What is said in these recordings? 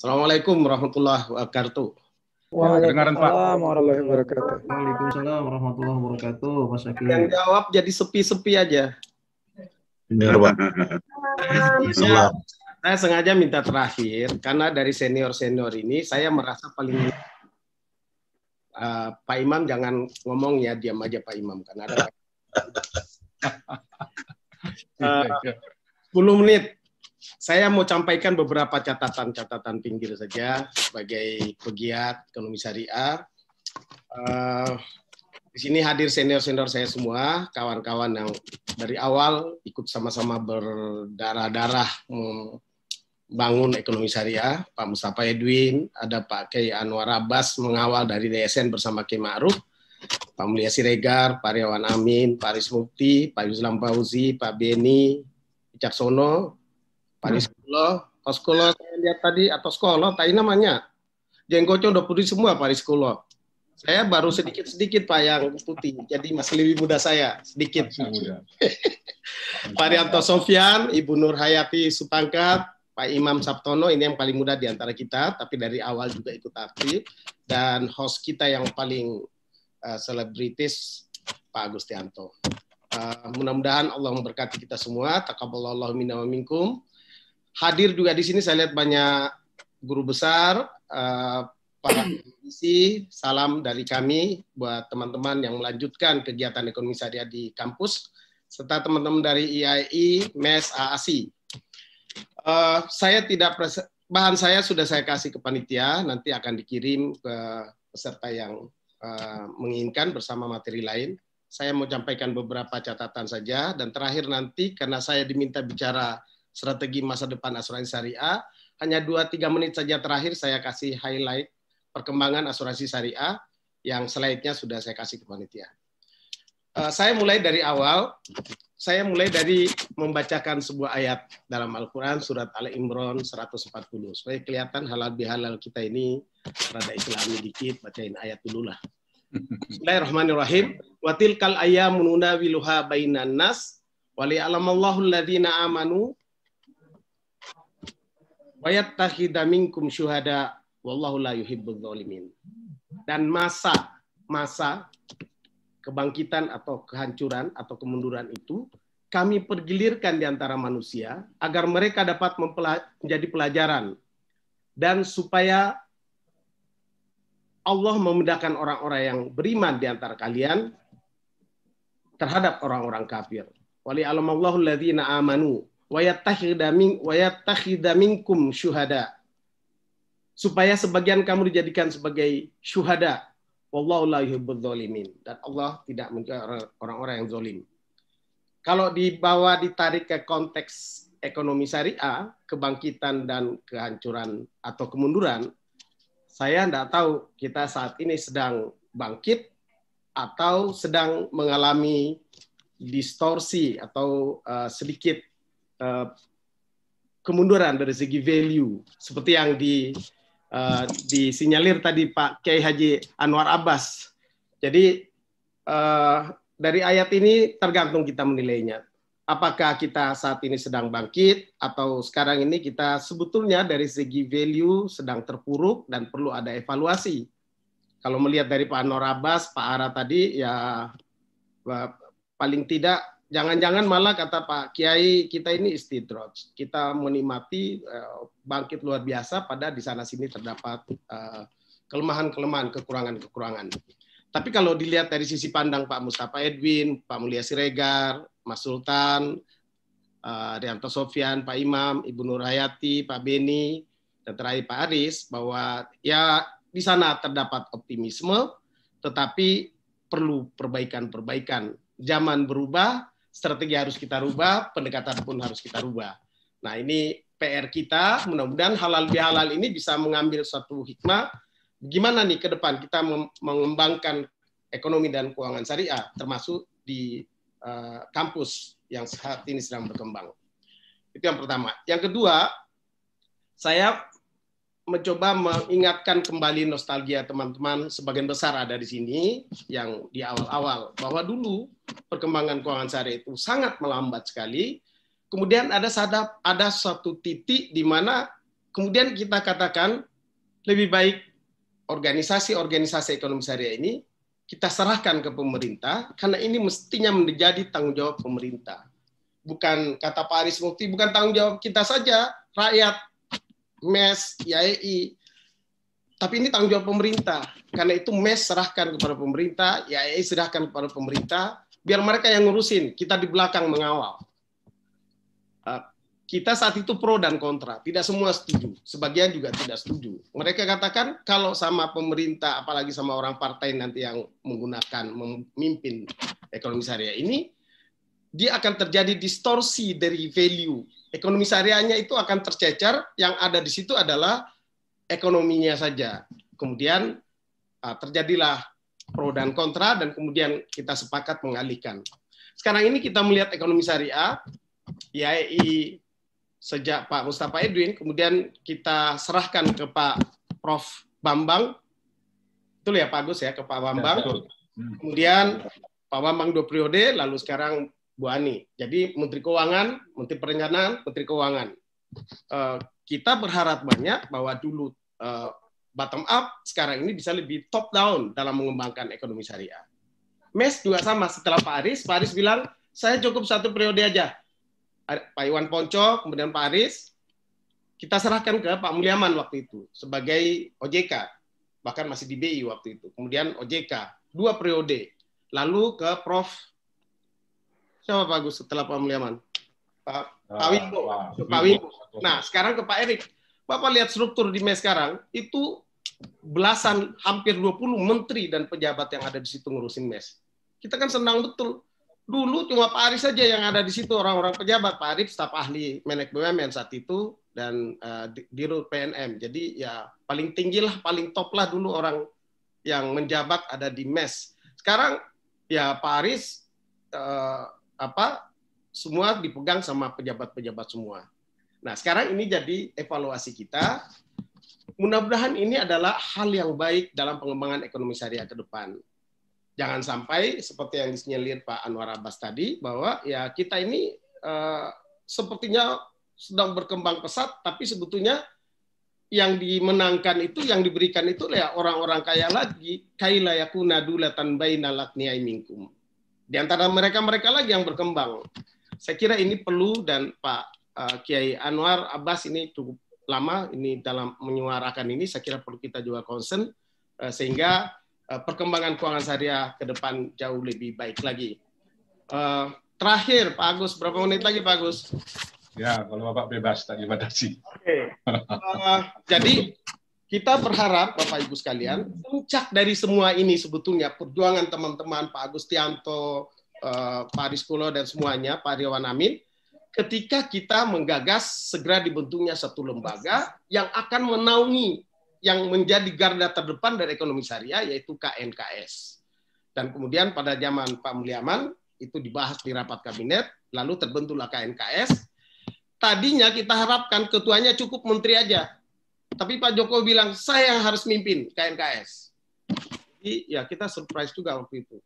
Assalamualaikum warahmatullahi wabarakatuh. Ya, Waalaikumsalam warahmatullahi wabarakatuh. Waalaikumsalam warahmatullahi wabarakatuh. Mas Aki. Yang jawab jadi sepi-sepi aja. Benar, Pak. Saya, saya sengaja minta terakhir karena dari senior-senior ini saya merasa paling uh, Pak Imam jangan ngomong ya diam aja Pak Imam karena ada 10 eh, menit saya mau sampaikan beberapa catatan-catatan pinggir saja sebagai pegiat ekonomi syariah. Uh, di sini hadir senior-senior saya semua, kawan-kawan yang dari awal ikut sama-sama berdarah-darah membangun ekonomi syariah. Pak Mustafa Edwin, ada Pak Kiai Anwar Abbas mengawal dari DSN bersama Kay Ma'ruf, Pak Mulia Siregar, Pak Riawan Amin, Pak Aris Mukti, Pak Yuslam Fauzi, Pak Beni, Caksono, Pani hmm. sekolah, pas sekolah saya lihat tadi atau sekolah, tadi namanya jenggotnya udah putih semua Pak Rizkulo. Saya baru hmm. sedikit-sedikit Pak yang putih, jadi masih lebih muda saya sedikit. Pak Rianto Sofian, Ibu Nur Hayati Supangkat, Pak Imam Sabtono ini yang paling muda di antara kita, tapi dari awal juga ikut aktif dan host kita yang paling eh, selebritis uh, Pak Agustianto. Uh, mudah-mudahan Allah memberkati kita semua. Takaballahu minna wa minkum hadir juga di sini saya lihat banyak guru besar, uh, para akademisi, salam dari kami buat teman-teman yang melanjutkan kegiatan ekonomi syariah di kampus, serta teman-teman dari IAI, MES, AASI. Uh, eh, saya tidak bahan saya sudah saya kasih ke panitia, nanti akan dikirim ke peserta yang uh, menginginkan bersama materi lain. Saya mau sampaikan beberapa catatan saja dan terakhir nanti karena saya diminta bicara strategi masa depan asuransi syariah. Hanya 2-3 menit saja terakhir saya kasih highlight perkembangan asuransi syariah yang slide-nya sudah saya kasih ke panitia. Eh, saya mulai dari awal, saya mulai dari membacakan sebuah ayat dalam Al-Quran, surat Al-Imran 140. Supaya kelihatan halal bihalal kita ini rada islami dikit, bacain ayat dulu lah. Bismillahirrahmanirrahim. Wa tilkal ayyamun nunawiluha bainan nas wali alamallahu alladhina amanu minkum syuhada wallahu la yuhibbul zalimin. Dan masa masa kebangkitan atau kehancuran atau kemunduran itu kami pergilirkan di antara manusia agar mereka dapat menjadi pelajaran dan supaya Allah memudahkan orang-orang yang beriman di antara kalian terhadap orang-orang kafir. Wali alamallahu alladzina amanu minkum syuhada supaya sebagian kamu dijadikan sebagai syuhada wallahu la dan Allah tidak mencari orang-orang yang zalim kalau dibawa ditarik ke konteks ekonomi syariah kebangkitan dan kehancuran atau kemunduran saya tidak tahu kita saat ini sedang bangkit atau sedang mengalami distorsi atau uh, sedikit Eh, kemunduran dari segi value seperti yang di uh, disinyalir tadi Pak Kiai Haji Anwar Abbas. Jadi uh, dari ayat ini tergantung kita menilainya. Apakah kita saat ini sedang bangkit atau sekarang ini kita sebetulnya dari segi value sedang terpuruk dan perlu ada evaluasi. Kalau melihat dari Pak Anwar Abbas, Pak Ara tadi ya paling tidak Jangan-jangan malah kata Pak Kiai kita ini istidroj. Kita menikmati eh, bangkit luar biasa pada di sana sini terdapat eh, kelemahan-kelemahan, kekurangan-kekurangan. Tapi kalau dilihat dari sisi pandang Pak Mustafa Edwin, Pak Mulia Siregar, Mas Sultan, eh, Rianto Sofian, Pak Imam, Ibu Nur Hayati, Pak Beni, dan terakhir Pak Aris bahwa ya di sana terdapat optimisme, tetapi perlu perbaikan-perbaikan. Zaman berubah, strategi harus kita rubah, pendekatan pun harus kita rubah. Nah, ini PR kita. Mudah-mudahan halal bihalal ini bisa mengambil satu hikmah. Gimana nih ke depan kita mengembangkan ekonomi dan keuangan syariah, termasuk di uh, kampus yang saat ini sedang berkembang. Itu yang pertama. Yang kedua, saya mencoba mengingatkan kembali nostalgia teman-teman sebagian besar ada di sini yang di awal-awal bahwa dulu perkembangan keuangan syariah itu sangat melambat sekali. Kemudian ada sadap ada satu titik di mana kemudian kita katakan lebih baik organisasi-organisasi ekonomi syariah ini kita serahkan ke pemerintah karena ini mestinya menjadi tanggung jawab pemerintah. Bukan kata Pak Aris Mukti, bukan tanggung jawab kita saja, rakyat MES, YAI. Tapi ini tanggung jawab pemerintah. Karena itu MES serahkan kepada pemerintah, YAI serahkan kepada pemerintah, biar mereka yang ngurusin, kita di belakang mengawal. Ah, kita saat itu pro dan kontra, tidak semua setuju, sebagian juga tidak setuju. Mereka katakan kalau sama pemerintah, apalagi sama orang partai nanti yang menggunakan memimpin ekonomi syariah ini, dia akan terjadi distorsi dari value. Ekonomi syariahnya itu akan tercecer, yang ada di situ adalah ekonominya saja. Kemudian ah, terjadilah pro dan kontra, dan kemudian kita sepakat mengalihkan. Sekarang ini kita melihat ekonomi syariah, YAI sejak Pak Mustafa Edwin, kemudian kita serahkan ke Pak Prof. Bambang, itu ya Pak Agus ya, ke Pak Bambang. Ya, kemudian Pak Bambang dua periode, lalu sekarang Bu Ani. Jadi Menteri Keuangan, Menteri Perencanaan, Menteri Keuangan. Uh, kita berharap banyak bahwa dulu uh, bottom up, sekarang ini bisa lebih top down dalam mengembangkan ekonomi syariah. Mes juga sama setelah Pak Aris, Pak Aris bilang saya cukup satu periode aja. Pak Iwan Ponco, kemudian Pak Aris, kita serahkan ke Pak Mulyaman waktu itu sebagai OJK, bahkan masih di BI waktu itu. Kemudian OJK, dua periode. Lalu ke Prof. Siapa Pak Agus setelah Pak Mulyaman? Ah, Pak, Pak Wimbo. Pak Wimbo. Nah, sekarang ke Pak Erik. Bapak lihat struktur di MES sekarang, itu belasan, hampir 20 menteri dan pejabat yang ada di situ ngurusin MES. Kita kan senang betul. Dulu cuma Pak Arif saja yang ada di situ, orang-orang pejabat. Pak Arif staf ahli Menek BUMN saat itu, dan uh, eh, Dirut PNM. Jadi ya paling tinggi lah, paling top lah dulu orang yang menjabat ada di MES. Sekarang ya Pak Aris uh, apa semua dipegang sama pejabat-pejabat semua. Nah, sekarang ini jadi evaluasi kita. Mudah-mudahan ini adalah hal yang baik dalam pengembangan ekonomi syariah ke depan. Jangan sampai seperti yang disinyalir Pak Anwar Abbas tadi bahwa ya kita ini eh, sepertinya sedang berkembang pesat tapi sebetulnya yang dimenangkan itu yang diberikan itu ya orang-orang kaya lagi kaila yakuna dulatan bainal agniya'i minkum di antara mereka-mereka lagi yang berkembang. Saya kira ini perlu dan Pak uh, Kiai Anwar Abbas ini cukup lama ini dalam menyuarakan ini saya kira perlu kita juga concern uh, sehingga uh, perkembangan keuangan syariah ke depan jauh lebih baik lagi. Uh, terakhir Pak Agus, berapa menit lagi Pak Agus? Ya, kalau Bapak bebas, tak dibatasi. Oke. Okay. Uh, jadi kita berharap Bapak Ibu sekalian, puncak dari semua ini sebetulnya perjuangan teman-teman Pak Agustianto, eh, Pak Pak Rizkulo dan semuanya, Pak Riwan Amin, ketika kita menggagas segera dibentuknya satu lembaga yang akan menaungi yang menjadi garda terdepan dari ekonomi syariah yaitu KNKS. Dan kemudian pada zaman Pak Mulyaman itu dibahas di rapat kabinet, lalu terbentuklah KNKS. Tadinya kita harapkan ketuanya cukup menteri aja, tapi Pak Jokowi bilang saya yang harus mimpin KNKS. Jadi ya kita surprise juga waktu itu.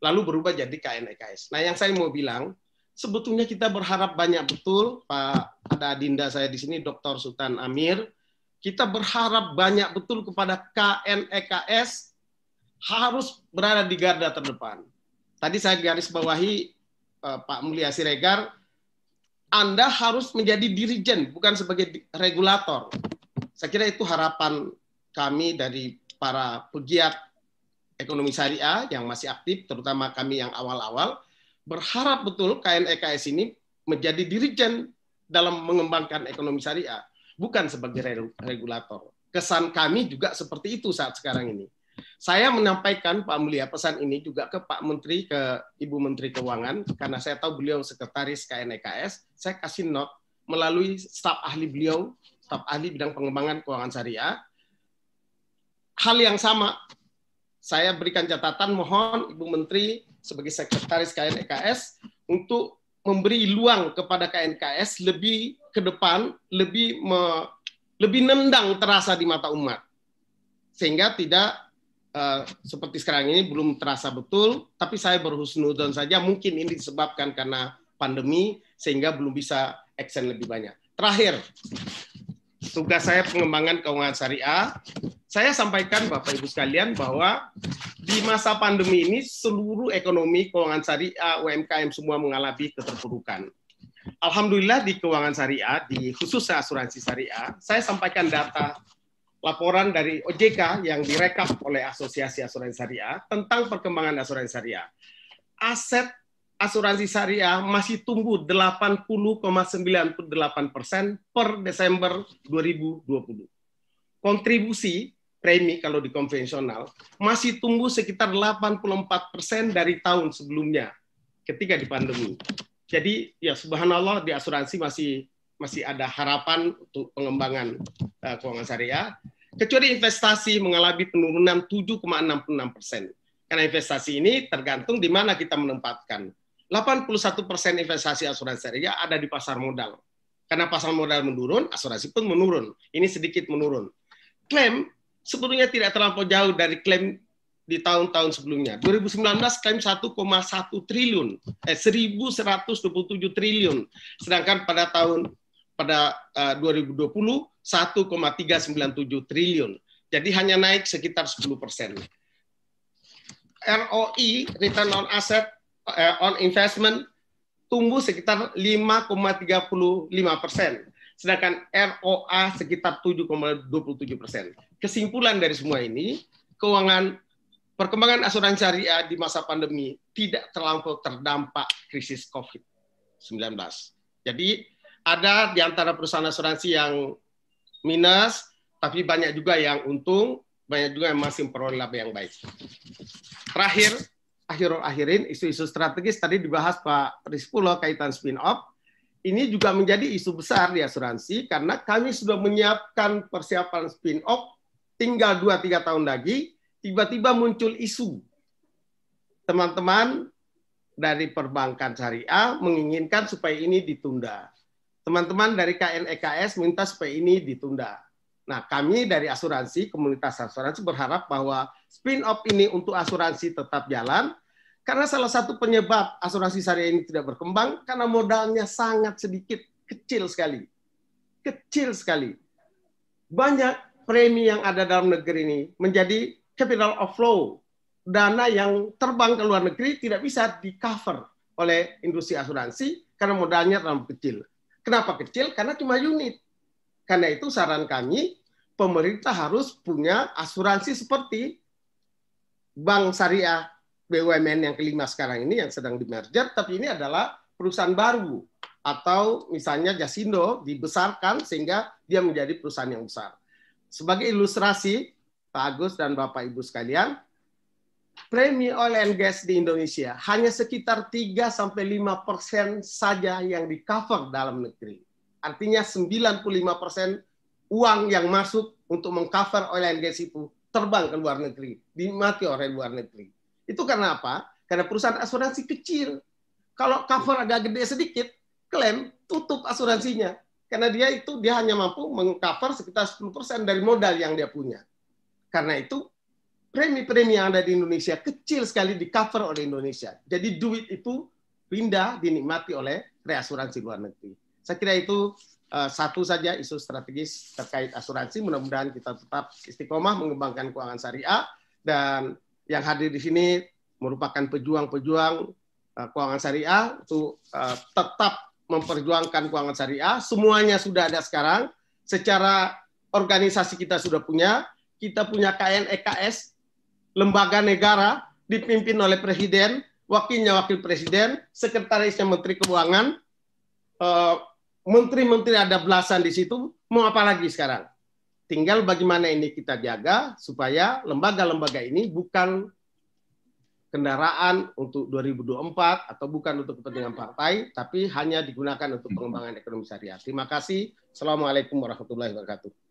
Lalu berubah jadi KNKS. Nah yang saya mau bilang sebetulnya kita berharap banyak betul Pak ada adinda saya di sini Dr. Sultan Amir. Kita berharap banyak betul kepada KNKS e harus berada di garda terdepan. Tadi saya garis bawahi uh, Pak Mulia Siregar, Anda harus menjadi dirijen, bukan sebagai regulator. Saya kira itu harapan kami dari para pegiat ekonomi syariah yang masih aktif, terutama kami yang awal-awal, berharap betul KNEKS ini menjadi dirijen dalam mengembangkan ekonomi syariah, bukan sebagai regulator. Kesan kami juga seperti itu saat sekarang ini. Saya menyampaikan Pak Mulia pesan ini juga ke Pak Menteri, ke Ibu Menteri Keuangan, karena saya tahu beliau sekretaris KNEKS, saya kasih note melalui staf ahli beliau staf ahli bidang pengembangan keuangan syariah. Hal yang sama, saya berikan catatan mohon Ibu Menteri sebagai Sekretaris KNKS untuk memberi luang kepada KNKS lebih ke depan, lebih me, lebih nendang terasa di mata umat. Sehingga tidak Uh, seperti sekarang ini belum terasa betul, tapi saya berhusnudon saja mungkin ini disebabkan karena pandemi sehingga belum bisa action lebih banyak. Terakhir, tugas saya pengembangan keuangan syariah. Saya sampaikan Bapak Ibu sekalian bahwa di masa pandemi ini seluruh ekonomi keuangan syariah UMKM semua mengalami keterpurukan. Alhamdulillah di keuangan syariah, di khusus asuransi syariah, saya sampaikan data laporan dari OJK yang direkap oleh Asosiasi Asuransi Syariah tentang perkembangan asuransi syariah. Aset asuransi syariah masih tumbuh 80,98 persen per Desember 2020. Kontribusi premi kalau di konvensional masih tumbuh sekitar 84 persen dari tahun sebelumnya ketika di pandemi. Jadi ya subhanallah di asuransi masih masih ada harapan untuk pengembangan uh, keuangan syariah. Kecuali investasi mengalami penurunan 7,66 persen. Karena investasi ini tergantung di mana kita menempatkan 81% investasi asuransi syariah ada di pasar modal. Karena pasar modal menurun, asuransi pun menurun. Ini sedikit menurun. Klaim sebetulnya tidak terlampau jauh dari klaim di tahun-tahun sebelumnya. 2019 klaim 1,1 triliun, eh 1.127 triliun. Sedangkan pada tahun pada uh, 2020 1,397 triliun. Jadi hanya naik sekitar 10 persen. ROI, return on asset, Eh, on investment tumbuh sekitar 5,35 persen, sedangkan ROA sekitar 7,27 persen. Kesimpulan dari semua ini, keuangan perkembangan asuransi syariah di masa pandemi tidak terlalu terdampak krisis COVID-19. Jadi ada di antara perusahaan asuransi yang minus, tapi banyak juga yang untung, banyak juga yang masih memperoleh laba yang baik. Terakhir, akhirul akhirin isu-isu strategis tadi dibahas Pak Rispulo kaitan spin off ini juga menjadi isu besar di asuransi karena kami sudah menyiapkan persiapan spin off tinggal 2 3 tahun lagi tiba-tiba muncul isu teman-teman dari perbankan syariah menginginkan supaya ini ditunda. Teman-teman dari KNEKS minta supaya ini ditunda. Nah, kami dari asuransi, komunitas asuransi berharap bahwa spin-off ini untuk asuransi tetap jalan, karena salah satu penyebab asuransi syariah ini tidak berkembang, karena modalnya sangat sedikit, kecil sekali. Kecil sekali. Banyak premi yang ada dalam negeri ini menjadi capital of flow. dana yang terbang ke luar negeri tidak bisa di-cover oleh industri asuransi karena modalnya terlalu kecil. Kenapa kecil? Karena cuma unit karena itu saran kami, pemerintah harus punya asuransi seperti bank syariah BUMN yang kelima sekarang ini yang sedang di merger, tapi ini adalah perusahaan baru atau misalnya Jasindo dibesarkan sehingga dia menjadi perusahaan yang besar. Sebagai ilustrasi, Pak Agus dan Bapak Ibu sekalian, premi oil and gas di Indonesia hanya sekitar 3 sampai 5 persen saja yang di cover dalam negeri. Artinya 95% uang yang masuk untuk mengcover oil and gas itu terbang ke luar negeri, dimati oleh luar negeri. Itu karena apa? Karena perusahaan asuransi kecil. Kalau cover agak gede sedikit, klaim tutup asuransinya. Karena dia itu dia hanya mampu mengcover sekitar 10% dari modal yang dia punya. Karena itu premi-premi yang ada di Indonesia kecil sekali di cover oleh Indonesia. Jadi duit itu pindah dinikmati oleh reasuransi luar negeri. Saya kira itu uh, satu saja isu strategis terkait asuransi. Mudah-mudahan kita tetap istiqomah mengembangkan keuangan syariah dan yang hadir di sini merupakan pejuang-pejuang uh, keuangan syariah untuk uh, tetap memperjuangkan keuangan syariah. Semuanya sudah ada sekarang. Secara organisasi kita sudah punya. Kita punya KNEKS, lembaga negara dipimpin oleh presiden, wakilnya wakil presiden, sekretarisnya menteri keuangan, menteri-menteri ada belasan di situ, mau apa lagi sekarang? Tinggal bagaimana ini kita jaga supaya lembaga-lembaga ini bukan kendaraan untuk 2024 atau bukan untuk kepentingan partai, tapi hanya digunakan untuk pengembangan ekonomi syariah. Terima kasih. Assalamualaikum warahmatullahi wabarakatuh.